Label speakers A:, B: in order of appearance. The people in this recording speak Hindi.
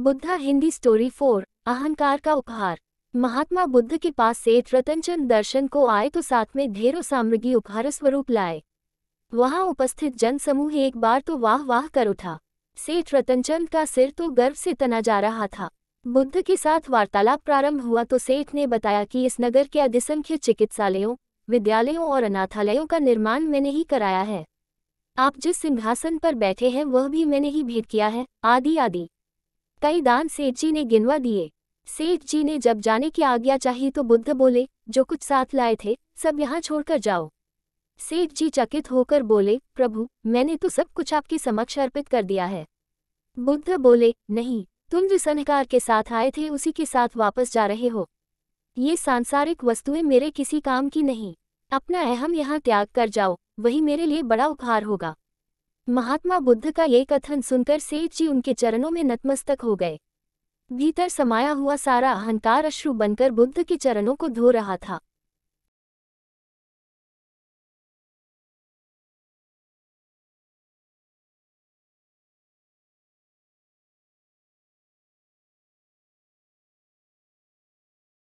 A: बुद्धा हिंदी स्टोरी फोर अहंकार का उपहार महात्मा बुद्ध के पास सेठ रतनचंद दर्शन को आए तो साथ में ढेरों सामग्री उपहार स्वरूप लाए वहां उपस्थित जनसमूह एक बार तो वाह वाह कर उठा सेठ रतनचंद का सिर तो गर्व से तना जा रहा था बुद्ध के साथ वार्तालाप प्रारंभ हुआ तो सेठ ने बताया कि इस नगर के अधिसंख्य चिकित्सालयों विद्यालयों और अनाथालयों का निर्माण मैंने ही कराया है आप जिस सिंहासन पर बैठे हैं वह भी मैंने ही भेंट किया है आदि आदि कई दान सेठ जी ने गिनवा दिए सेठ जी ने जब जाने की आज्ञा चाहिए तो बुद्ध बोले जो कुछ साथ लाए थे सब यहाँ छोड़कर जाओ सेठ जी चकित होकर बोले प्रभु मैंने तो सब कुछ आपके समक्ष अर्पित कर दिया है बुद्ध बोले नहीं तुम जो सनकार के साथ आए थे उसी के साथ वापस जा रहे हो ये सांसारिक वस्तुएं मेरे किसी काम की नहीं अपना अहम यहाँ त्याग कर जाओ वही मेरे लिए बड़ा उपहार होगा महात्मा बुद्ध का ये कथन सुनकर सेठ जी उनके चरणों में नतमस्तक हो गए भीतर समाया हुआ सारा अहंकार अश्रु बनकर बुद्ध के चरणों को धो रहा था